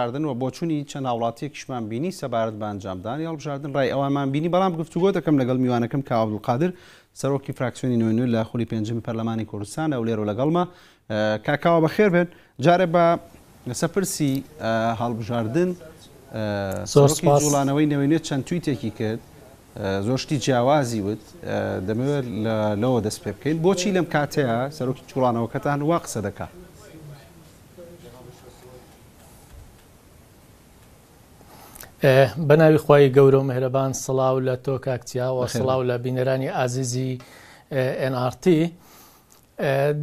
بژاردنەوە بۆ چوونی چەند هاوڵاتیەکیشمان بینی سەبارەت بە ئەنجامدانی هەڵبژاردن ڕای ئەوانمان بینی بەڵام گفتوگۆ دەکەم لەگەڵ میوانەکەم کاوڵقادر سەرۆکی فراکسیۆنی نوێنێ لە خولی پێنجمی پەرلەمانی کوردستان ئەو لێرە لەگەڵمە کاکاوە بەخێر بن جارێ بە سەپرسی هەڵبژاردن زۆرڵانەوەی نوێنێت چەند تویتێکی کرد زۆشتی جیاوازی وت دەمەوێت لەوە دەست پێ بکەین بۆچی لەم کاتەیە سەرۆکی چوڵانەوەکەتان وا قسە دەکات. بەناوی خی گەورە و مهرەبان سڵاو لە تۆ کاکتیاوە سڵاو لە بینەرانی ئازیزی NRT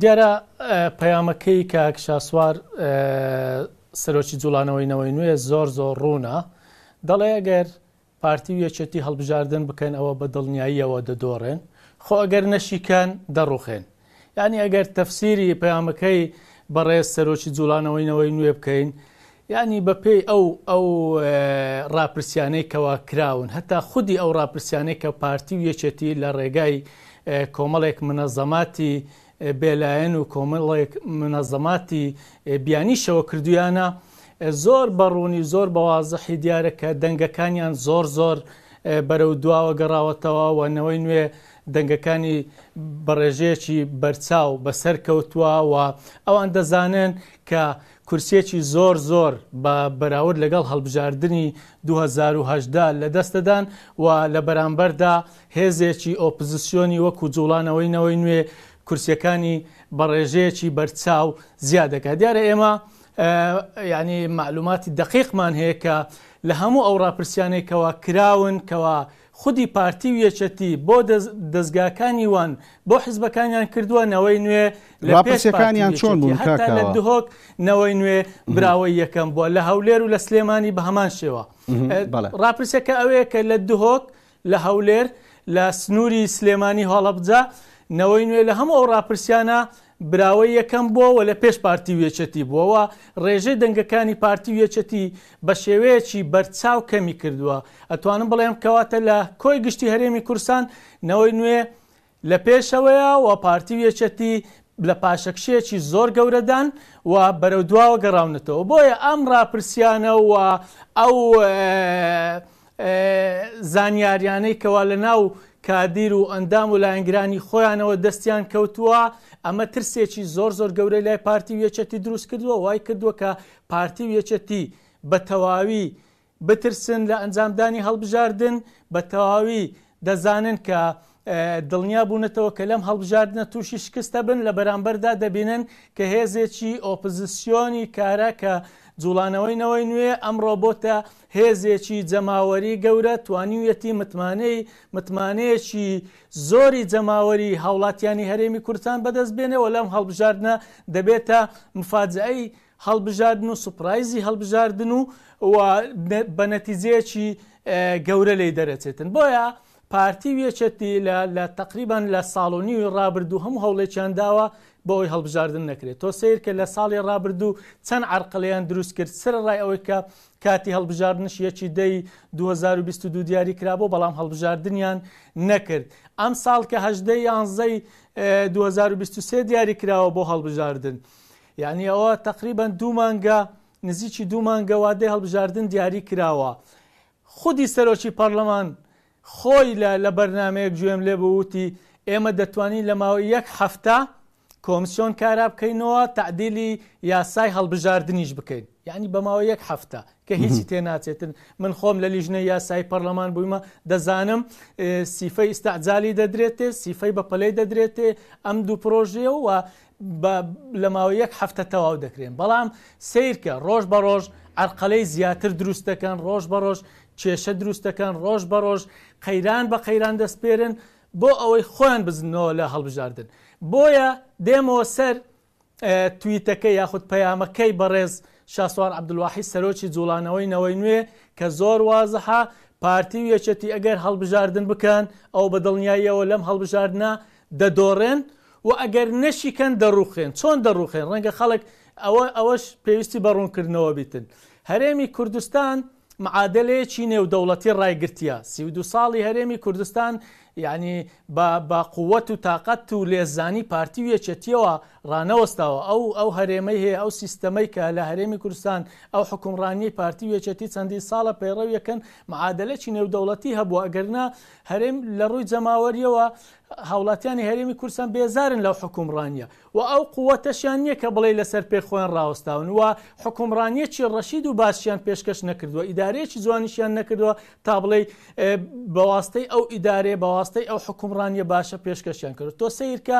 دیارە پەیامەکەی کاکشاسوار سەرۆکی جوڵانەوەینەوەی نوێ زۆر زۆر ڕوونا دەڵێ ئەگەر پارتی وەچێتی هەڵبژاردن بکەن ئەوە بە دڵنیاییەوە دەدۆڕێن خۆ ئەگەر نەشیکەن دەڕوخێن ینی ئەگەر تەفسیری پەیامەکەی بەڕێز سەرۆکی جوڵانەوەینەوەی نوێ بکەین ینی بەپێی ئەو ئەو راپرسیانەی کەوا کراون هەتا خودی ئەو راپرسیانەی کە پارتی و یەچێتی لە ڕێگای کۆمەڵێک منەزەماتی بێلایەن و کۆمەڵێک منەزەماتی بیانیشەوە کردویانە زۆر بەڕوونی زۆر بەوازەحی دیارە کە دەنگەکانیان زۆر زۆر بەرەو دواوە گەڕاوەتەوە و نەوەی نوێ دەنگەکانی بەڕێژەیەکی بەرچاو بەسەر کەوتووە و ئەوان دەزانن کە کورسێکی زۆر زۆر بە بەراورد لەگەڵ هەڵبژاردننی 2010 لە دەستەدان و لە بەرامبەردا هێزێکی ئۆپزیسیۆنی وەکو جوڵانەوەینەوەی نوێ کورسەکانی بەڕێژەیەکی بەرچاو زیاد دەکات دیارە ئێمە ینی معلوماتی دقیقمان هەیە کە لە هەموو ئەو راپرسیانێکەوە کراون کەوا خودی پارتی و یەچەتی بۆ دەستگاکانی وان بۆ حزبەکانیان کردووەنەوەی نوێ لە پێشەکانیان چۆن دهۆک نەوەی نوێ براوەی یەکەم بووە لە هەولێر و لە سلێمانی بە هەمان شێوە ڕاپرسەکە ئەوەیە کە لە دهۆک لە هەولێر لە سنووری سلێمانی هەڵەبجا نەوەی نوێ لە هەموو ئەو ڕاپرسیانە براوەی یەکەم بووەوە لە پێش پارتی وێچەتی بووەوە ڕێژەی دەنگەکانی پارتی وێچەتی بە شێوەیەکی بەرچاو کەمی کردووە ئەتوانم بڵێم کەواتە لە کۆی گشتی هەرێمی کورسان نەوەی نوێ لە پێشەوەیە و پارتی وێچەتی لە پاشەکشەیەکی زۆر گەورەدان و بەرەو دواوە گەڕاونەتەوە بۆیە ئەم ڕاپرسیانە و ئەو زانیاریانەی کەوا لە ناو کادیر و ئەندام و لایەنگرانی خۆیانەوە دەستیان کەوتووە ئەمە ترسێکی زۆر زۆر گەورەی لای پارتی وێچەتی دروست کردووە وای کردووە کە پارتی وێچەتی بە تەواوی بترسن لە ئەنجامدانی هەڵبژاردن بە تەواوی دەزانن کە دڵنیا بوونەتەوە کە لەم هەڵبژاردنە تووشی شکستە بن لە بەرامبەردا دەبینن کە هێزێکی ئۆپزیسیۆنی کارە کە جوڵانەوەینەوەی نوێ ئەمڕۆ بۆتە هێزێکی جەماوەری گەورە توانیویەتی متمانەی متمانەیەکی زۆری جەماوەری هاوڵاتیانی هەرێمی کوردستان بەدەست بێنەوە لەم هەڵبژاردنە دەبێتە مفاجعی هەڵبژاردن و سوپایزی هەڵبژاردن و بە نەتیزەیەکی گەورە لی دەرەچێتن بۆیە پارتی وێچەتی لە تقریبان لە ساڵۆنی و ڕابردوو هەموو هەوڵێکیان داوە بەوەی هەڵبژاردن نەکرێت تۆ سیر کە لە ساڵی ڕابردوو چەند عرقلیان دروست کرد سەر ڕای ئەوەی کە کاتی هەڵبژاردنش یەکی دەی 2022 دیاری کرابوو بەڵام هەڵبژاردنیان نەکرد ئەم ساڵ کە هەدەی یانزەی 2023 دیاری کراوە بۆ هەڵبژاردن یعنی ئەوە تقریبان دوو مانگە نزیکی دوو مانگەوادەی هەڵبژاردن دیاری کراوە خودی سەرۆکی پەرلەمان خۆی لە بەرنمەیە گوێم لێ بوتی ئێمە دەتوانین لە ماوەی یەک هەفتە کۆمسیۆن کارا بکەینەوە تعدیلی یاسای هەڵبژاردنیش بکەین یعنی بە ماوە یەک هەفتە کە هیچی تێناچێتن من خۆم لە لیژنە یاسای پەرلەمان بوویمە دەزانم سیفەی ئستاعجای دەدرێتێ سیفەی بە پەلەی دەدرێتێ ئەم دوو پرۆژێەوە لە ماوە یەک هەفتە تەواو دەکرێن بەڵام سیرکە ڕۆژ بە ڕۆژ ئەرقەلەی زیاتر دروست دەکەن ڕۆژ بە ڕۆژ کێشە دروست دەکەن ڕۆژ بە ڕۆژ قەیران بە قەیران دەستپێرن بۆ ئەوەی خۆیان بزنەوە لە هەڵبژاردن بۆیە دێمەوە سەر تویتەکە یاخود پەیامەکەی بەڕێز شاسوار عبدلواحی سەرۆکی جوڵانەوەی نەوەی نوێ کە زۆر وازەها پارتی وێچەتی ئەگەر هەڵبژاردن بکەن ئەو بە دڵنیاییەوە لەم هەڵبژاردنە دەدۆڕێن و ئەگەر نەشیکەن دەڕوخێن چۆن دەڕوخێن ڕەنگە خەڵک ئەوە ئەوەش پێویستی بە ڕوونکردنەوە بیتن هەرێمی کوردستان معادلەیەکی نێودەوڵەتی ڕایگرتیە سی دو ساڵی هەرێمی کوردستان یعنی با قووەت و تااقەت و لێزانی پارتی وێچەتیەوە ڕانەوەستاوە ئەو ئەو هەرێمەی هەیە ئەو سیستەمەی کە لە هەرێمی کوردستان ئەو حکومڕانی پارتی وێچەتی چەندی ساڵە پەیڕەویەکەن معادلەی نێودەوڵەتی هەبوو ئەگەرنا هەرێم لە ڕووی جەماوەریەوە هاوڵاتیانی هەرێمی کورسان بێزارن لەو حکومڕانیە و ئەو قووەتەشیان نییە کە بڵێ لەسەر پێ خۆیان ڕاوستاون وە حکومڕانیەکی ڕەشید و باسییان پێشکەش نەکردووە ئیدارەیەکی جوانیشیان نەکردووە تا بڵێ بەواستەی ئەو ئیدارێ بەواز ڕاستەی ئەو حکومڕانیە باشە پێشکەشیان کرد تۆ سیرکە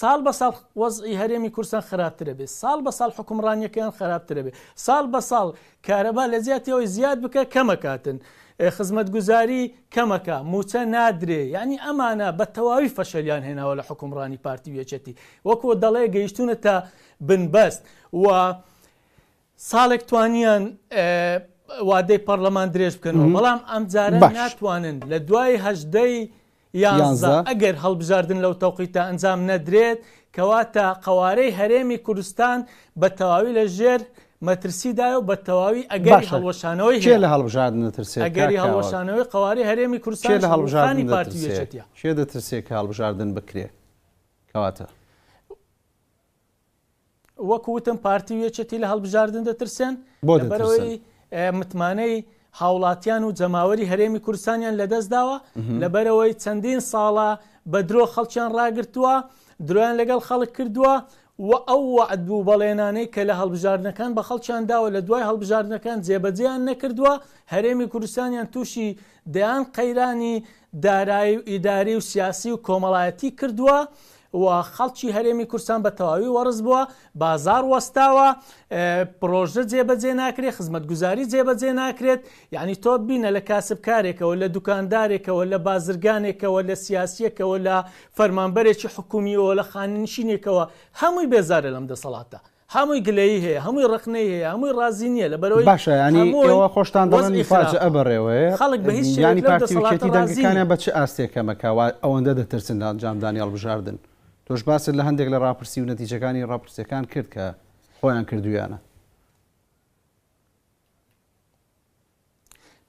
ساڵ بە ساڵ وەزئی هەرێمی کورسان خراپترە بێ ساڵ بە ساڵ حکومڕانیەکەیان خراپترە بێ ساڵ بە ساڵ کارەبا لە زیاتەوەی زیاد بکە کەمەکاتن. خزمەت گوزاری کەمەکە موچە نادرێ یعنی ئەمانە بە تەواوی فەشەلیان هێناوە لە حکومڕانی پارتی وێچەتی وەکو دەڵێ گەیشتونە تا بنبەست و ساڵێک توانیان وادەی پەرلەمان درێژ بکەنەوە بەڵام ئەم جارە ناتوانن لە دوایهدەی یانزە ئەگەر هەڵبژاردن لەو تەوقیتە ئەنجام نەدرێت کەواتە قوارەی هەرێمی کوردستان بە تەواوی لە ژێر مەترسیدای و بە تەواوی ئەگەری هەڵوەشانەوەی هەیە لە هەڵبژاردن نەترسێت ئەگەری هەڵوەشانەوەی قواری هەرێمی کوردستان لە هەڵبژانی پارتیەتە شێ دەترسێت کە هەڵبژاردن بکرێ کەواتە. وەکوتم پارتی وێچەتی لە هەڵبژاردن دەترسێن بۆ بەرەوەی متمانەی هاوڵاتیان و جەماوەری هەرێمی کوردستانیان لەدەستداوە لەبەرەوەی چەندین ساڵە بە درۆ خەڵکیان ڕاگرتووە درویان لەگەڵ خەڵک کردووە و ئەو وعدبوو بەڵێنانەی کە لە هەڵبژاردنەکان بە خەڵچیان داوە لە دوای هەڵبژاردنەکان جێبەجیان نەکردووە هەرێمی کوردستانیان تووشی دەیان قەیرانی دارایی و ئیداری و سیاسی و کۆمەڵایەتی کردووە. و خەڵکی هەرێمی کورسان بە تەواوی وەرز بووە بازار وەستاوە پرۆژە جێبەجێ ناکرێت خزمەت گوزاری جێبەجێ ناکرێت یعنی تۆ بینە لە کاسبکارێکەوە لە دوکاندارێکەوە لە بازرگانێکەوە لە سیاسیەکەوە لە فەرمانبەرێکی حکومیەوە لە خاننشینێکەوە هەمووی بێزارە لەم دەسەڵاتە. هەمووی گلەی هەیە هەمووی ڕخنەی هەیە هەمووی رازی نیە لە بەرەوەی باشە ینیەوە خۆشتان دەڵی فاج ئەبڕێوەیە خەڵک بە ینی پارتیکێتی دەنگەکانە بەچ ئاستێکەمەکەوا ئەوەندە دەترسن جامدانی هەڵبژاردن. تۆش باست لە هەندێک لە ڕاپرسی و نەتیجەکانی ڕاپرسیەکان کرد کە خۆیان کردویانە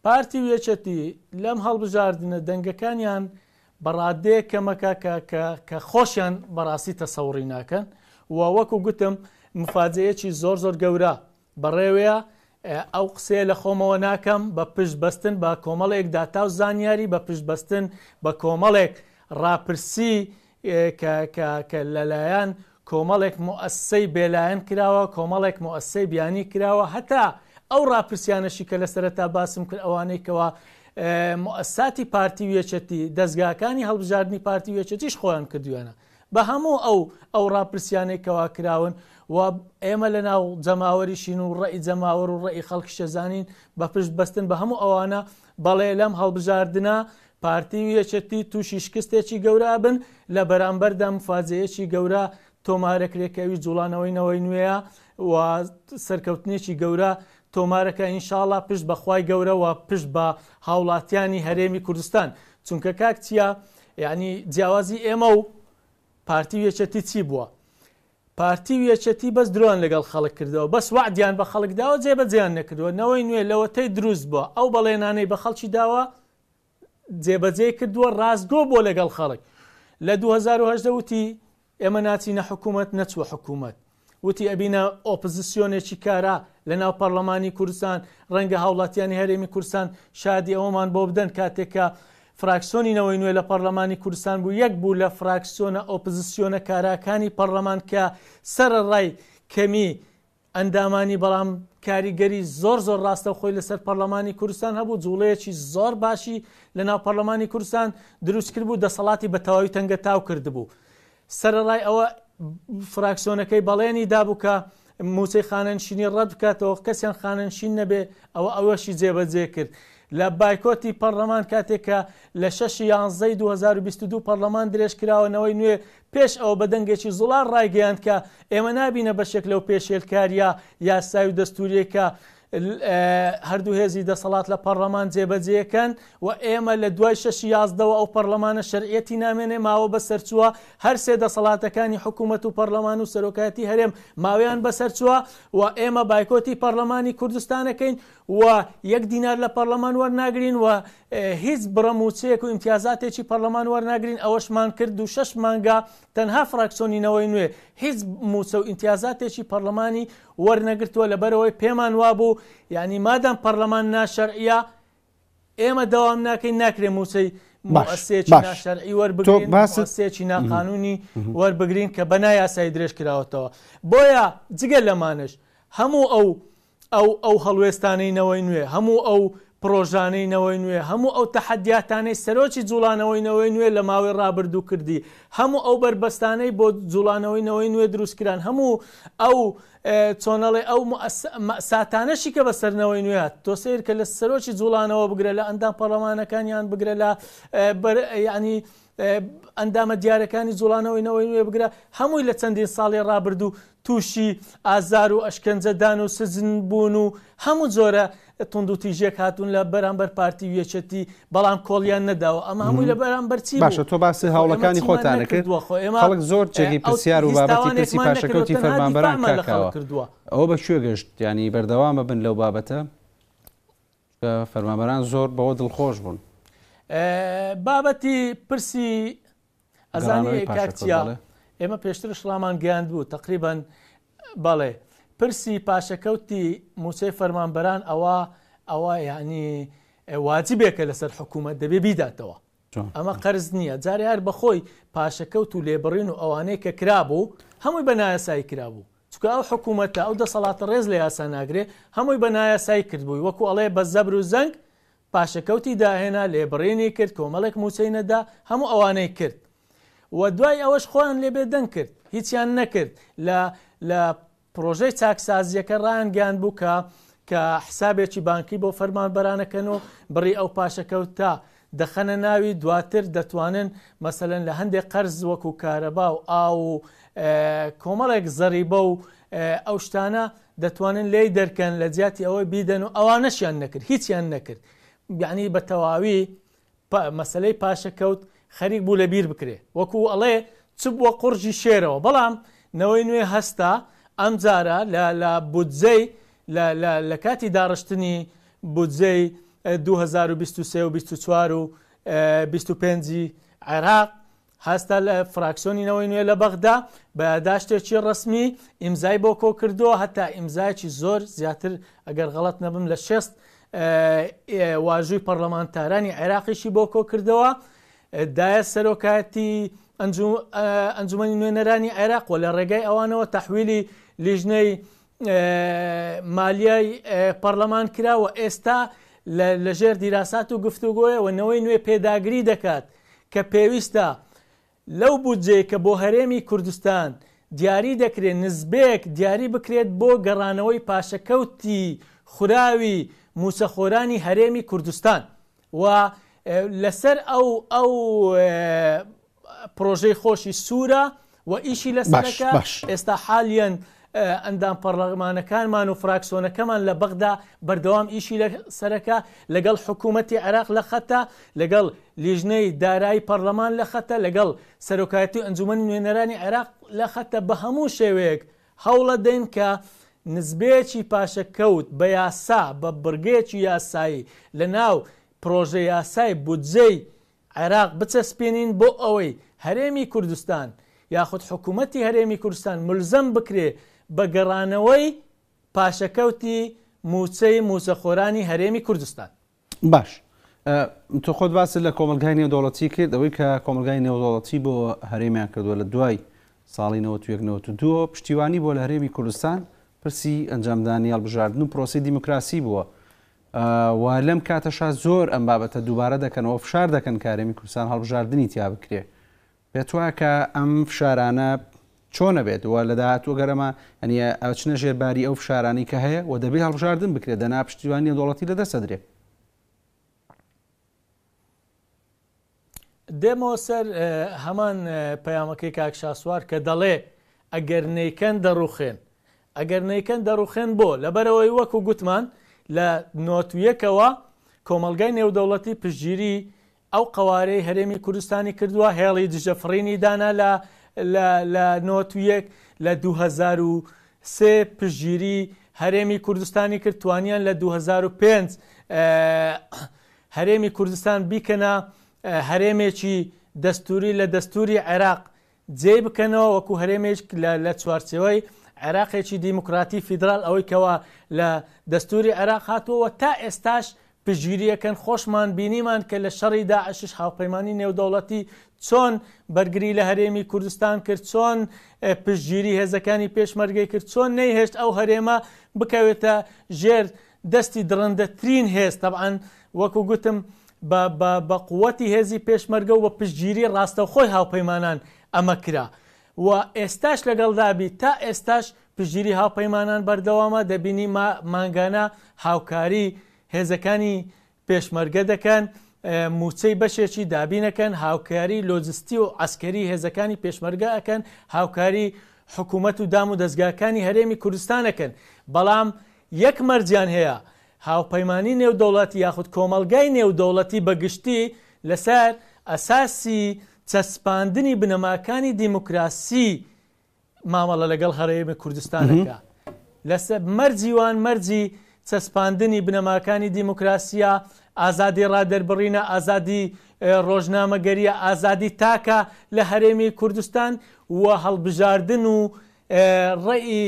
پارتی و یەچەتی لەم هەڵبژاردنە دەنگەکانیان بەڕادەیە کەمەکە کە خۆشیان بەڕاستی تەسەوری ناکەن و وەکو گوتم مفاجەیەکی زۆر زۆر گەورە بەڕێوەیە ئەو قسێ لە خۆمەوە ناکەم بە پشت بەستن بە کۆمەڵێک داتا و زانیاری بە پشت بەستن بە کۆمەڵێک ڕاپرسی کە لەلایەن کۆمەڵێک مؤسسەی بێلایەن کراوە کۆمەڵێک مؤسسەی بیانی کراوە هەتا ئەو ڕاپرسیانەشی کە لە سەرەتا باسم کرد ئەوانەیەوە مؤسساتی پارتی وێچەتی دەستگاکانی هەڵبژاردننی پارتی وێچەتیش خۆیان کردوێنە بە هەموو ئەو ئەو ڕاپرسیانێکەوە کراون و ئێمە لە ناو جەماوەری شین و ڕێی جەماوە و ڕێی خەڵک شەزانین بەپشت بەستن بە هەموو ئەوانە بەڵێ لەم هەڵبژاردنە پارتی و یەچەتی تووشی شکستێکی گەورە بن لە بەرامبەردەم فازەیەکی گەورە تۆمارەکرێکەوی جوڵانەوەینەوەی نوێە و سەرکەوتنێکی گەورە تۆمارەکە ئینشاالله پشت بەخوای گەورەوە پشت بە هاوڵاتیانی هەرێمی کوردستان چونکە کاکتیا یعنی جیاوازی ئێمە و پارتی وێچەتی چی بووە پارتی وێچەتی بەس درۆن لەگەڵ خەڵک کردەوە بەس وعدیان بە خەڵکداوە جێبەجیان نەکردوە نەوەی نوێ لەوەتەی دروست بووە ئەو بەڵێنانەی بە خەڵکی داوە جێبەجێ کردووە ڕازگۆ بۆ لەگەڵ خەڵک لە 2010 وتی ئێمە ناچینە حکوومەت نەچوە حکوومەت وتی ئەبینە ئۆپزیسیۆنێکی کارا لە ناو پەرلەمانی کوردستان ڕەنگە هاوڵاتیانی هەرێمی کوردستان شادی ئەومان بۆ بدەن کاتێکە فراکسیۆنینەوەی نوێ لە پەرلەمانی کوردستان بوو یەک بوو لە فراکسیۆنە ئۆپزیسیۆنە کاراکانی پەرلەمان کە سرە ڕای کەمی ئەندامانی بەڵام کاریگەری زۆر زۆر ڕاستە خۆی لەسەر پەرلەمانی کوردستان هەبوو جوڵەیەکی زۆر باشی لە ناو پەرلەمانی کوردستان دروستکرد بوو دەسەڵاتی بە تەواوی تەنگە تاو کردبوو سەرڕای ئەوە فراکسیۆنەکەی بەڵێنی دابووکە موچەی خانەنشینی ڕەت بکاتەوە کەسیان خانەنشین نەبێ ئەوە ئەوەشی جێبەجێ کرد لە بایکۆتی پەرلەمان کاتێکە لە 6 یانزەی 2022 پەرلەمان درێژکراونەوەی نوێ پێش ئەو بەدەنگێکی زڵان ڕایگەیاند کە ئێمە نبینە بەشێک لەو پێشێلکاریە یاساوی دەستوریەکە هەردوو هێزی دەسەڵات لە پەرلەمان جێبەجێەکەن و ئێمە لە دوای شەش یازدەوە ئەو پەرلەمانە شەرعەتی نامێنێ ماوە بەسەرچووە هەر سێ دەسەڵاتەکانی حکوومەت و پەرلەمان و سەرۆکاتی هەرێم ماوەیان بەسەرچووە و ئێمە بایکۆتی پەرلەمانی کوردستانەکەین و یەک دینار لە پەرلەمان وەرناگرین و هیچ بڕەموچەیەک و امتیازاتێکی پەرلەمان وەرناگرین ئەوەشمان کرد و شش مانگا تەنها فراکسۆنینەوەی نوێ هیچ موچە و امتیازاتێکی پەرلەمانی وەرنەگرتووە لەبەرەوەی پێمان وابوو یعنی مادام پەرلەمان ناشەرعە ئێمە داوام ناکەین ناکرێ موچەی باسێکی ناقانونی وەربگرین کە بەنای یاسای درێژ کراوەتەوە بۆیە جگەل لەمانش هەموو ئەو ئەو ئەو هەڵوێستانەی نەوەی نوێ هەموو ئەو پرۆژانەینەوەی نوێ هەموو ئەو تەحەدیاتانەی سەرۆکی جوڵانەوەینەوەی نوێ لە ماوەی ڕابردوو کردی هەموو ئەو بربەستانەی بۆ جوڵانەوەینەوەی نوێ دروستکران هەموو ئەو چۆنەڵێ ئەو ساتانەشی کە بە سەرنەوەی نوێات تۆ سیر کە لە سەرۆکی جوڵانەوە بگرە لە ئەندام پەرلەمانەکانیان بگرە لە ینی ئەندامە دیارەکانی جوڵانەوەینەوەی نوێ بگرە هەمووی لە چەندین ساڵی ڕابردوو تووشی ئازار و ئەشکەنجەدان و سزن بوون و هەموو جۆرە تند و تیژێک هاتون لە بەرامبەر پارتی وێچەتی بەڵام کۆڵیان نەداوە ئەمە هەمووی لە بەرامبەر چی باشە تۆ باسی هاوڵەکانی خۆتانە کردووە خۆڵک زۆر جێگی پرسیار و بابەتی پرسی پاشەکەوتی فەرمانبەران کاکەوە ئەوە بە شوێ گەشت ینی بەردەوامە بن لەو بابەتە فەرمانبەران زۆر بەوە دڵخۆش بوون بابەتی پرسی ئەزانانی کاکسیا ئێمە پێشتر شڵامان گەیاند بوو تقریبان بەڵێ. پرسی پاشەکەوتی موچەی فەرمانبەران ئەوە ئەوە یعنی واجبێکە لەسەر حکوومەت دەبێ بیداتەوە ئەمە قەرز نییە جارێ هەر بەخۆی پاشەکەوت و لێبڕین و ئەوانەیە کە کرابوو هەمووی بە نایەسایی کرابوو چکە ئەو حکوومەتە ئەو دەسەڵاتە ڕێز لە یاسا ناگرێ هەمووی بە نایەسایی کردبووی وەکو ئەڵێ بە زەبر و زەنگ پاشەکەوتی داهێنا لێبڕێنی کرد کۆمەڵێک موچەی نەدا هەموو ئەوانەی کرد. و دوای ئەوەش خۆیان لێبێ دەنگ کرد هیچیان نەکرد لە لە پرۆژەی چاکسازیەکە ڕانگەان بووکە کە حسابێکی بانکی بۆ فەرمانبەرانەکەن و بڕی ئەو پاشەکەوت تا دەخەنە ناوی دواتر دەتوانن مەسەن لە هەندێک قەرز وەکو کارەبا و ئا و کۆمەڵێک زەریبە و ئەو شتانە دەتوانن لی دەرکەن لە زیاتی ئەوەی بیدەن و ئەوانەشیان نەکرد هیچیان نەکرد یعنی بە تەواوی مەسلەی پاشەکەوت خەریک بوو لە بیر بکرێ وەکو ئەڵێ چ بووە قورژی شێرەوە بەڵام نەوەی نوێ هەستا ئەم جارە لە بودجەی لە کاتی داڕشتنی بودجەی 2023 و 24 و 25 عێراق هەستا لە فراکسیۆنینەوەی نوێ لە بەغدا بەداشتێکی ڕسمی ئیمزای بۆ کۆ کردووە هەتا ئیمزایکی زۆر زیاتر ئەگەر غەڵت نەبم لە شێست واژووی پەرلەمانتارانی عێراقیشی بۆ کۆ کردەوە دایە سەرۆکاتی ئەنجومی نوێنەرانی عێراق و لە ڕێگای ئەوانەوە تحویلی لیژنەی مالیای پەرلەمان کراوە ئێستا لە ژێر دیراسات و گفتوگۆیەوە نەوەی نوێ پێداگری دەکات کە پێویستە لەو بودجێ کە بۆ هەرێمی کوردستان دیاری دەکرێت نزبێک دیاری بکرێت بۆ گەڕانەوەی پاشەکەوتی خوراوی موسەخۆرانی هەرێمی کوردستان و لەسەر ئەو ئەو پرۆژەی خۆشی سوورە و ئیشی لەسەرەکە ئێستا حالیان ئەندام پەرلەمانەکانمان و فراکسۆنەکەمان لە بەغدا بەردەوام ئیشی لە سەرەکە لەگەڵ حکوومەتتی عراق لە خەتە لەگەڵ لیژنەی دارایی پەرلەمان لە خەتە لەگەڵ سەرۆکایەتی ئەنجومن نوێنەرانی عێراق لە خەتە بە هەموو شێوەیەک هەوڵە دێن کە نزبێکی پاشەکەوت بە یاسا بە برگێکی یاسایی لە ناو پرۆژە یاسای بودجەی عێراق بچەسپێنین بۆ ئەوەی هەرێمی کوردستان یاخود حکوومەتتی هەرێمی کوردستان ملزم بکرێ بە گەڕانەوەی پاشەکەوتی موچەی موسەخۆرانی هەرێمی کوردستان باش تۆ خۆت باس لە کۆمەلگای نێودوڵەتی کرد ئەوەی کە کۆمەلگای نێودوڵەتی بۆ هەرێمیان کردووە لە دوای ساڵی 1992 پشتیوانی بۆ لە هەرێمی کوردستان پرسی ئەنجامدانی هەڵبژاردن و پرۆسی دیموکراسی بووە وا لەم کاتەشا زۆر ئەم بابەتە دووبارە دەکەنەوە فشار دەکەن کارێمی کوردستان هەڵبژاردننی تیا بکرێ پێت وایە کە ئەم فشارانە چۆنە بێت وە لە داهاتوە گەرەمە ئەنی ئەچنە ژێرباری ئەو شارانی کە هەیە و دەبێت هەڵبژاردن بکرێت دەنا پشتیوانی دەوڵەتی لە دەسەدرێت دێمەوە سەر هەمان پەیامەکەی کاکشاسوار کە دەڵێ ئەگەر نەیکەن دەڕوخێن ئەگەر نەیکەن دەڕوخێن بۆ لەبەرەوەی وەکو گوتمان لە نۆتویەکەوە کۆمەلگای نێودەوڵەتی پشگیری ئەو قوارەی هەرێمی کوردستانی کردووە هێڵی دژەفرینی دانا لە لە نۆتویەک لە 2023 پژگیری هەرێمی کوردستانی کردوانیان لە 2005 هەرێمی کوردستان بیکەنە هەرێمێکی دەستوری لە دەستوری عێراق جێ بکەنەوە وەکو هەرێمێک لە چوارچەوەی عێراقێکی دیموکراتی فیدرال ئەوەی کەەوە لە دەستوری عێراق هاتووەوە تا ئێستاش پژگیریەکەن خۆشمان بینیمان کە لە شەڕی داعشش هاوپەیمانی نێودەوڵەتی چۆن بەرگری لە هەرێمی کوردستان کرد چۆن پشگیری هێزەکانی پێشمەرگی کرد چۆن نەیهێشت ئەو هەرێمە بکەوێتە ژێر دەستی درڕندەترین هێز تەعاان وەکو گوتم بە قوەتی هێزی پێشمەرگە و بە پشگیری ڕاستە خۆی هاوپەیمانان ئەمە کرا و ئێستاش لەگەڵدابی تا ئێستاش پژگیری هاوپەیمانان بەردەوامە دەبینی ماگانە هاوکاری، هێزەکانی پێشمەرگە دەکەن موچەی بەشێکی دابینەکەن هاوکاری لۆجستی و ئەسکەری هێزەکانی پێشمەرگە ئەەکەن هاوکاری حکوومەت و دام و دەستگاکانی هەرێمی کوردستانەکەن بەڵام یەک مەرجیان هەیە هاوپەیمانی نێودەوڵەتی یاخود کۆمەلگای نێودەوڵەتی بەگشتی لەسەر ئەساسی چەسپاندنی بنەماکانی دیموکراسی مامەڵە لەگەڵ هەرێمی کوردستانەکە لەسەر مەرجیوان مەرجی چەسپاندنی بنەماکانی دیموکراسیە ئازادی ڕادەربڕینە ئازادی ڕۆژنامەگەریە ئازادی تاکە لە هەرێمی کوردستان و هەڵبژاردن و ڕێی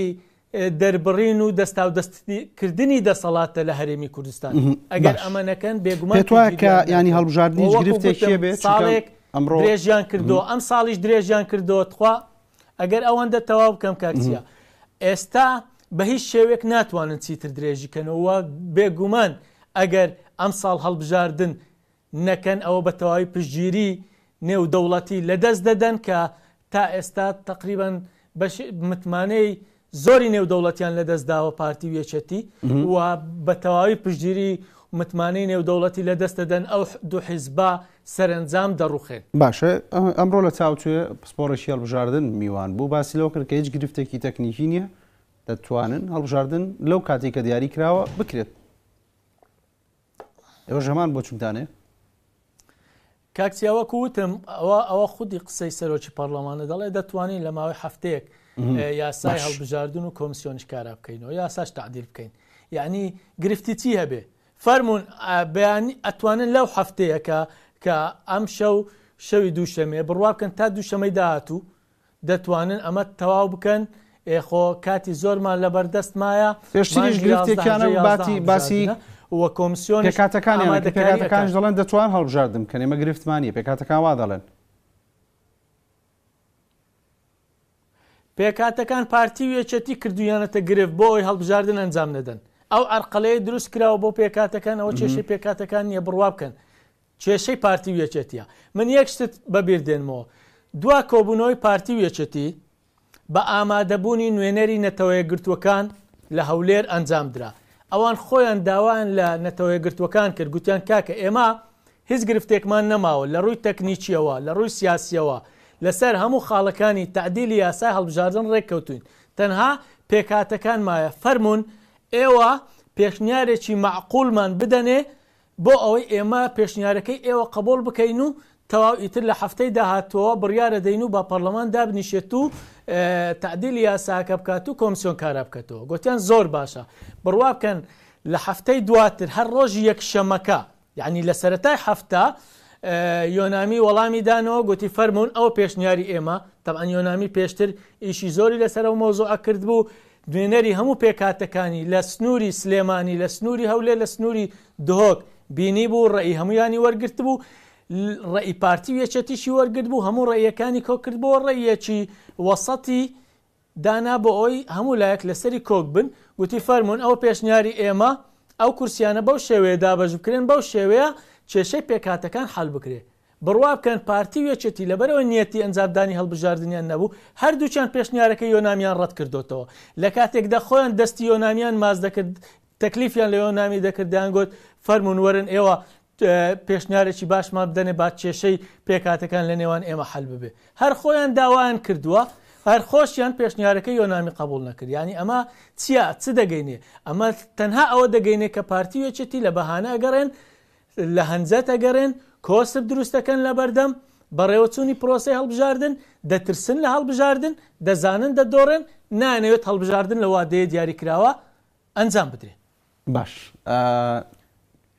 دەربڕین و دەستاودەستکردنی دەسەڵاتە لە هەرێمی کوردستان ئەگەر ئەمەەکەن بێگومانکە ینی هەڵبژاردننی گرفتێکێ بێت ساڵێک ئەمڕۆ درێژیان کردو ئەم ساڵیش درێژیان کردو تخوا ئەگەر ئەوەندە تەواو بکەم کارتیە ئێستا بە هیچ شێوێک ناتوانن چیتر درێژیکەنەوە بێگومان ئەگەر ئەم ساڵ هەڵبژاردن نەکەن ئەوە بە تەواوی پشگیری نێودەوڵەتی لەدەست دەدەن کە تا ئێستا تقریبان متمانەی زۆری نێودەوڵەتیان لەدەستداوە پارتی وێچەتی و بە تەواوی پشگیری متمانەی نێودەوڵەتی لەدەستەدەن ئەو دو حیزبا سەرنجام دەڕوخێن باشە ئەمڕۆ لە چاوچێ پسپۆڕەشی هەڵبژاردن میوان بوو باسیلەوە کرد کە هیچ گرفتێکی تەکنیکی نییە دەتوانن هەڵژاردن لەو کاتێک کە دیاری کراوە بکرێت ئێوە ژەمان بۆ چونتانێ کاکسیاوە کوتم ئەوە ئەوە خودی قسەی سەرۆکی پەرلەمانە دەڵێ دەتوانین لە ماوەی هەفتەیەک یاسای هەڵبژاردن و کۆمسیۆنشکارە بکەینەوە یاساش تعدیر بکەین یعنی گرفتی چی هەبێ فەرمونون بەیانی ئەتوانن لەو هەفتەیەەکە کە ئەم شەو شەوی دووشەمێ بڕواکەن تا دووشەمەی داهاتوو دەتوانن ئەمە تەواو بکەن ئێخۆ کاتی زۆرمان لە بەردەست مایە پێشتریش گرفتێکیانە باتی باسی وە کۆمسیۆن کاتەکان پێکاتەکانش دەڵێن دەتوان هەڵبژاردم کە ئێمە گرفتمانی پێکاتەکان وا دەڵێن پێکاتەکان پارتی وێچەتی کردویانەتە گرفت بۆی هەڵبژاردن ئەنجام نەدەن ئەو ئەرقەلەیە دروست کراوە بۆ پێکاتەکان ئەوە کێشەی پێکاتەکان نیە بڕوا بکەن کێشەی پارتی وێچێتیە من یەکشت بەبییر دێنمەوە دوا کۆبوونەوەی پارتی وێچەتی بە ئامادەبوونی نوێنەری نەتەوەیەگرتوەکان لە هەولێر ئەنجامدرا ئەوان خۆیان داوان لە نەتەوەیەگرتوەکان کرد گوتیان کاکە ئێمە هیچ گرفتێکمان نەماوە لە ڕووی تەکنیکیەوە لە ڕووی سیاسیەوە لەسەر هەموو خاڵەکانی تعدیلی یاسای هەڵبژاردن ڕێککەوتوین تەنها پێکاتەکان مایە فەرمونون ئێوە پێشنیارێکی معقولمان بدەنێ بۆ ئەوەی ئێمە پێشنیارەکەی ئێوە قبول بکەین و تەواو ئیتر لە هەفتەی داهاتەوە بڕیاە دەین و با پەرلەمان دابنیشێت و تعدیل یاساکە بکات و کۆمسیۆن کارە بکاتەوە گوتیان زۆر باشە بڕوا بکەن لە هەفتەی دواتر هەر ڕۆژی یەکشەمەکە یعنی لە سەتای هەفتە یۆنامی وەڵامی دانەوە گوتی فەرمونون ئەو پێشنیاری ئێمە تەعاان یۆنامی پێشتر ئیشی زۆری لەسەر و مۆزۆ ئەکرد بوو دوێنەری هەموو پێکاتەکانی لە سنووری سلێمانی لە سنووری هەولێ لە سنووری دهۆک بینی بوو ڕێی هەمویانی وەرگرت بوو ڕێی پارتی وێچێتیشی وەرگرت بوو هەموو ڕێیەکانی کۆکرد بۆ ڕێیەکی وەسەتی دانا بۆ ئەوی هەموو لایەک لەسەری کۆک بن گوتی فەرمونون ئەو پێشنیاری ئێمە ئەو کورسیانە بەو شێوەیە دابەژ بکرێن بەو شێوەیە کێشەی پێکاتەکان حل بکرێ بڕوا بکەن پارتی وێچێتی لەبەرەوە نیەتی ئەنجابدانی هەڵبژاردنیان نەبوو هەردووچیان پێشنیارەکە یۆنامیان ڕەت کردوتەوە لە کاتێکدا خۆیان دەستی یۆنامیان ماز دەکرد تەکلیفیان لە یۆنامی دەکردیان گوت فەرمونون وەرن ئێوە پێشنیارێکی باشمان بدەنێ با کێشەی پێکاتەکان لە نێوان ئێمە حل ببێ هەر خۆیان داوایان کردووە هەر خۆشیان پێشنیارەکەی یۆنامی قبول نەکرد ینی ئەمە چیا چ دەگەینێ ئەمە تەنها ئەوە دەگەینێ کە پارتیوەچێتی لە بەهانە ئەگەڕێن لە هەنجەت ئەگەڕێن کۆسب دروستەکەن لە بەردەم بەڕێوەچوونی پرۆسی هەڵبژاردن دەترسن لە هەڵبژاردن دەزانن دەدۆڕێن نانەوێت هەڵبژاردن لە وادەیە دیاریکراوە ئەنجام بدرێ باش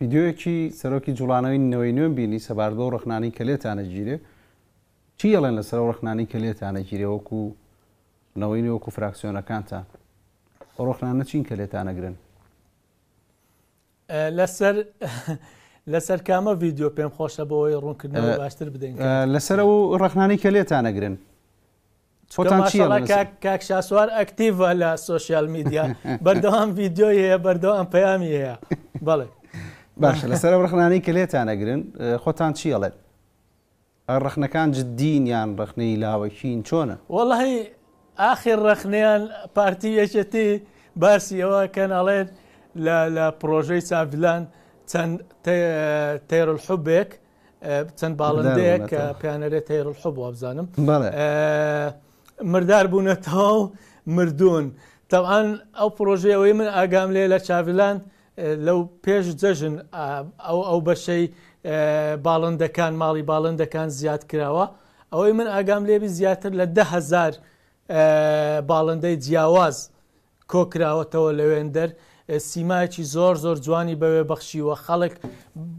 یددیوەکی سەرۆکی جوڵانەوەی نەوەی نوێن بینی سەبارگە و ڕخنانی کە لێتانە گیرێ چی ئەڵێن لەسەر ڕخنانی کە لێتانە گیرێوەکو نەوەی نوەکو فراکسیۆنەکانتان ڕۆخنانە چین کە لێتانەگرن لەسەر لەسەر کامە ڤیددیو پێم خۆشە بەوەی ڕوونکردنەوە باشتر بدەین لەسەر و ڕخنانی کە لێتانەگرن کاک شاسوار ئەکتیڤە لە سوۆسیال میدیا بەردەوام ڤیددیۆی هەیە بەردەوام پەیامی هەیە بڵێ باشە لەسەر ڕخنانەی کە لێتانەگرن خۆتان چیڵێت ڕخنەکان جدین یان ڕخنەی لاوەکیین چۆنە وەڵی ئاخر ڕخنیان پارتی یەکەتی باسیەوە کەن ئەڵێت لە پرۆژەی چاویلان چەند تێرلحوبێک چەند باڵندەیە کە پیانەرێت تێرلحوب وابزانم مردار بوونەتەوە مردوون تەوان ئەو پرۆژەیەوەی من ئاگام لێ لە چاویلاند لەو پێش جەژن ئەو ئەو بەشەی باڵندەکان ماڵی باڵندەکان زیاد کراوە ئەوەی من ئاگام لێبی زیاتر لە دههزار باڵندەی جیاواز کۆکراوەتەوە لە وێندەر سیمایکی زۆر زۆر جوانی بەوێ بەخشیوە خەڵک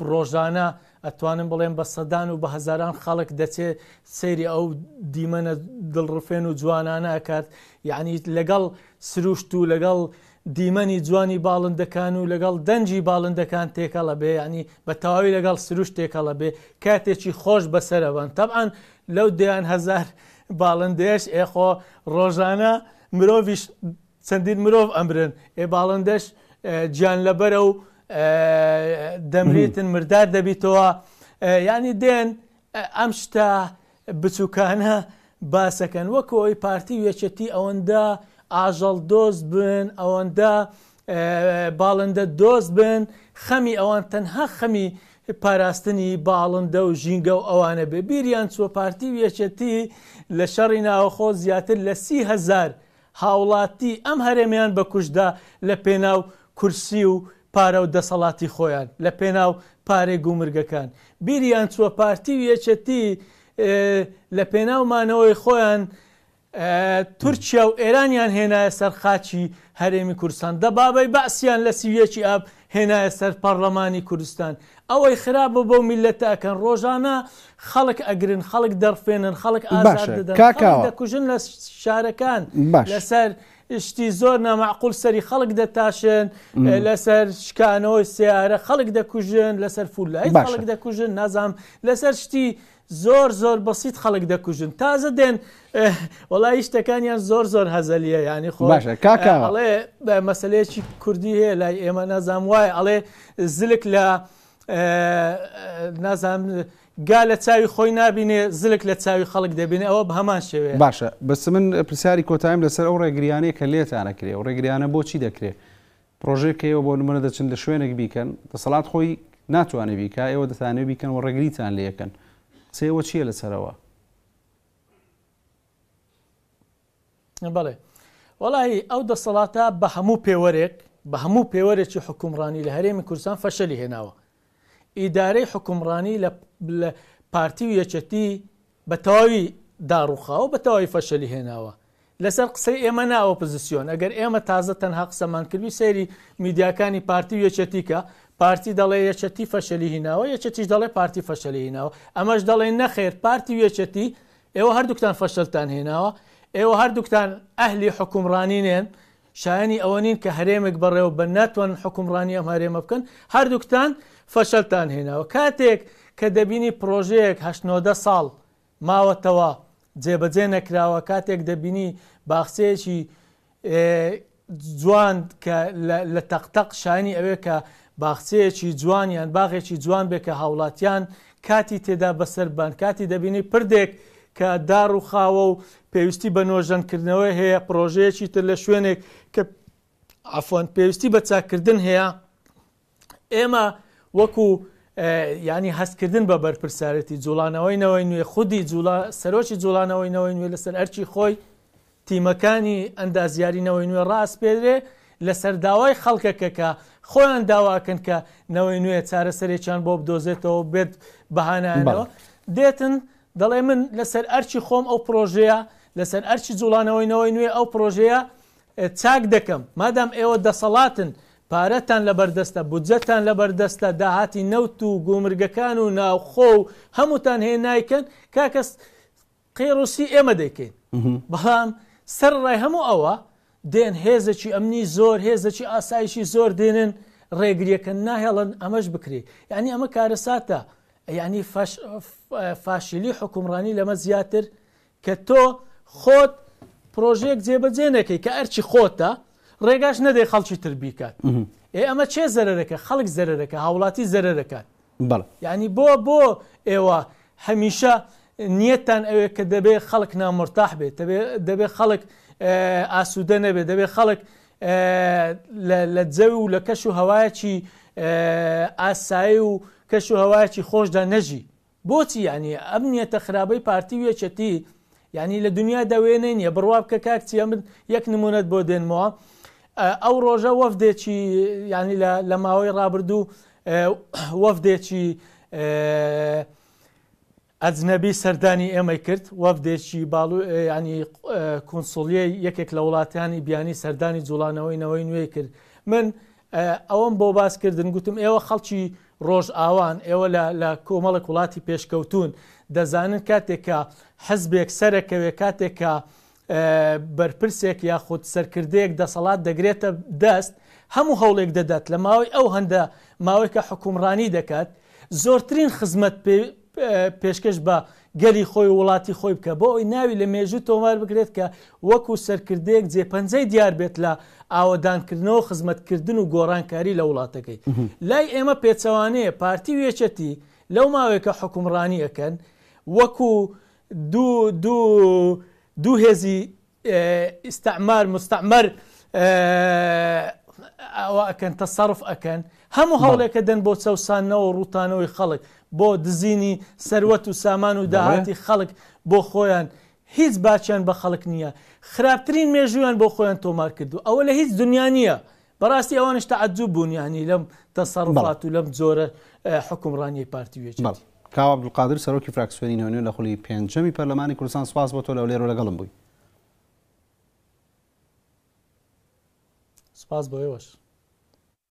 ڕۆژانە ئەتوانم بڵێن بە سەدان و بە هزاران خەڵک دەچێت سەیری ئەو دیمەنە دڵڕفێن و جوانانە ئەکات یعنی لەگەڵ سروشت و لەگەڵ دیمەنی جوانی باڵندەکان و لەگەڵ دەنجی باڵندەکان تێکەڵە بێ ینی بە تەواوی لەگەڵ سروش تێکەڵە بێ کاتێکی خۆش بەسەرەوەن تەبان لەو دەیان هزار باڵندێش ئێخۆ ڕۆژانە مرۆڤش چەندین مرۆڤ ئەمرن ئێ باڵندەش گیان لەبەرە و دەمریتن مردار دەبیتەوە ینی دێن ئەم شتا بچووکانە باسەکەن وەک ئەوی پارتی وێچەتی ئەوەندە ئاژەڵ دۆست بن ئەوەندە باڵندە دۆست بن خەمی ئەوان تەنها خەمی پاراستنی باڵندە و ژینگە و ئەوانە بێ بیریان چۆپارتی ویەچەتی لە شەڕی ناوەخۆ زیاتر لە سی هزار هاوڵاتی ئەم هەرێمیان بە کوشدا لە پێناو کورسی و پارە و دەسەڵاتی خۆیان لە پێناو پارێ گومرگەکان بیریان چوە پارتی ویەچەتی لە پێناومانەوەی خۆیان تورکیا و ئێرانیان هێنایە سەر خاچی هەرێمی کوردستان دەبابەی باسییان لە سیویەکی ئاب هێنایە سەر پەرلەمانی کوردستان ئەوەی خراپە بەو میلەتەکەن ڕۆژانە خەڵک ئەگرن خەڵک دەرفێنن خەڵک ئازادەکوژن لە شارەکان لەسەر شتی زۆر نامەعقول سەری خەڵک دەتاشن لەسەر شکانەوەی سیارە خەڵک دەکوژن لەسەر فول لای خەڵک دەکوژن نازام لەسەر شتی زۆر زۆر بەسییت خەڵک دەکوژن تازە دێن وڵی شتەکانیان زۆر زۆر هەزەلیە ینی خۆشە کاکڵێ مەسلەیەکی کوردی هەیە لای ئێمە نازام وایە ئەڵێ زلک لە نازان گا لە چاوی خۆی نبینێ زلک لە چاوی خەڵک دەبینێ ئەوە بە هەمان شێوێ باشە بەس من پرسیاری کۆتایم لەسەر ئەو ڕێگریانەیە کە لێتانەکرێ و ڕێگریانە بۆچی دەکرێت پرۆژێکەوە بۆ نمرە دەچن لە شوێنێک بیکەن دەسەڵات خۆی ناتوانێ بیکە ئێوە دەتانێ بیکەن و ڕێگریتان لەکەن. سێوە چییە لەسەرەوە بڵێ وەڵی ئەو دەسەڵاتە بە هەموو پێوەرێک بە هەموو پێوەرێکی حکومڕانی لە هەرێمی کوردستان فەشەلی هێناوە ئیدارەی حکومڕانی لە پارتی و یەچەتی بە تەواوی داڕوخاوە بە تەواوی فەشەلی هێناوە لەسەر قسەی ئێمە ناوە پزیسیۆن ئەگەر ئێمە تازە تەنها قسەمان کردوی سەیری میدیاکانی پارتی و یەچەتیکە پارتی دەڵێ یەچەتی فەشەلی هیناوە یەچەتیش دەڵێ پارتی فەشەلی هیناوە ئەمەش دەڵێ نەخێر پارتی وێچەتی ئێوە هەردووکتان فەشلتان هێناوە ئێوە هەردووکتان ئەهلی حکومڕانینێن شایانی ئەوە نین کە هەرێمێک بەڕێوە بە ناتوان حکومڕانی ئەم هەرێمە بکەن هەردووکتان فەشلتان هێناوە کاتێک کە دەبینی پرۆژەیەکه ساڵ ماوەتەوە جێبەجێ نەکراوە کاتێک دەبینی باخچەیەکی جوان کە لە تەقتەق شانی ئەوێ کە باخچەیەکی جوانیان باغێکی جوان بێ کە هاوڵاتیان کاتی تێدا بەسەربان کاتی دەبینی پردێک کە دار و خاوە و پێویستی بە نۆژەنکردنەوەی هەیە پرۆژەیەکی تر لە شوێنێک کە ئافۆن پێویستی بە چاکردن هەیە ئێمە وەکو ینی هەستکردن بە بەرپرسارەتی جوڵانەوەینەوەی نوێ خودی سەرۆکی جوڵانەوەینەوەی نوێ لەسەر ئەرچی خۆی تیمەکانی ئەندازیارینەوەی نوێ ڕاست پێدرێ لە سەرداوای خەڵکەکەکە خۆیان داواکەن کە نەوەی نوێ چارەسەرێکیان بۆ بدۆزێتەوە بێت بەهانانەوە دێتن دەڵێ من لەسەر ئەرچی خۆم ئەو پرۆژەیە لەسەر ئەرچی جوڵانەوەینەوەی نوێ ئەو پرۆژەیە چاک دەکەم مادام ئێوە دەسەڵاتن پارەتان لە بەردەستە بودجەتان لە بەردەستە داهاتی نەوت و گومرگەکان و ناوخۆ و هەمووتان هەیە نایکەن کاکەس قێڕوسی ئێمە دەکەین بەڵام سەر ڕای هەموو ئەوە دێن هێزەکی ئەمنی زۆر هێزەکی ئاسایشی زۆر دێنن ڕێگریەکە ناهێڵن ئەمەش بکری یعنی ئەمە کارەساتە ینی فاشیلی حکومڕانی لەمە زیاتر کە تۆ خۆت پرۆژێک جێبەجێنەکەی کە ئەرچی خۆتە ڕێگاش نەدەی خەڵکی تربیکات ئێ ئەمە چێ زەرەکە خەڵک زەرەکە هاوڵاتی زەرەکات یعنی بۆ بۆ ئێوە هەمیشە نیەتان ئەوێ کە دەبێ خەڵک نامرتاح بێت دەبێ خەڵک ئاسوودە نەبێت دەبێت خەڵک لە جەوی و لە کەش و هەوایەکی ئاسایی و کەش و هەوایەکی خۆشدا نەژی بۆچی ینی ئەمنیەتە خراپەی پارتی وێچەتی ینی لە دنیا دەوێنێ نیە بڕوا بکە کاکچی ئەمن یەک نمونەت بۆ دێنمەوە ئەو ڕۆژە وەفدێکی ینی لە ماوەی ڕابردوو وەفدێکی ئەجنەبی سەردانی ئێمە کرد وەفدێکی باڵو ینی کنسڵیە یەکێک لە وڵاتیانی بیانی سەردانی جوڵانەوەینەوەی نوێ کرد من ئەوم بۆ باسکردن گوتم ئێوە خەڵکی ڕۆژ ئاوان ئێوە لە کۆمەڵک وڵاتی پێشکەوتون دەزانن کاتێکە حزبێک سەرەکەوێ کاتێکە بەرپرسێک یاخود سەرکردەیەک دەسەڵات دەگرێتە دەست هەموو هەوڵێک دەدات لە ماوەی ئەو هەندە ماوەیکە حکومڕانی دەکات زۆرترین خزمەت پێشکەش بە گەری خۆی وڵاتی خۆی بکە بۆ ئەوی ناوی لە مێژوو تۆمار بکرێت کە وەکو سەرکردەیەک جێپەنجەی دیار بێت لە ئاوەدانکردنەوە خزمەتکردن و گۆڕانکاری لە وڵاتەکەی لای ئێمە پێچەوانەیە پارتی وێچەتی لەو ماوێکە حکومڕانی ئەەکەن وەکو دوو دوو دوو هێزی ئستعمار مستعمەر ئەوە ئەەکەن تەسەرف ئەەکەن هەموو هەوڵێکە دەن بۆ چەسانەوە ڕوتانەوەی خەڵک بۆ دزینی سەروەت و سامان و داهاتی خەڵک بۆ خۆیان هیچ باچیان بە خەڵک نییە خراپترین مێژویان بۆ خۆیان تۆمار کردو ئەوە لە هیچ دنیا نییە بەڕاستی ئەوانش تعجوب بوونیانی لەم تەسەڕات و لەم جۆرە حکومڕانی پارتی وێژ کاوا بقادر سەرۆکی فراکسوێنی هەونێ لە خولی پێنجەمی پەرلەمانی کوردستان سپاس بۆ تۆ لە لێرە لەگەڵم بووی سپاس بۆ ێوەش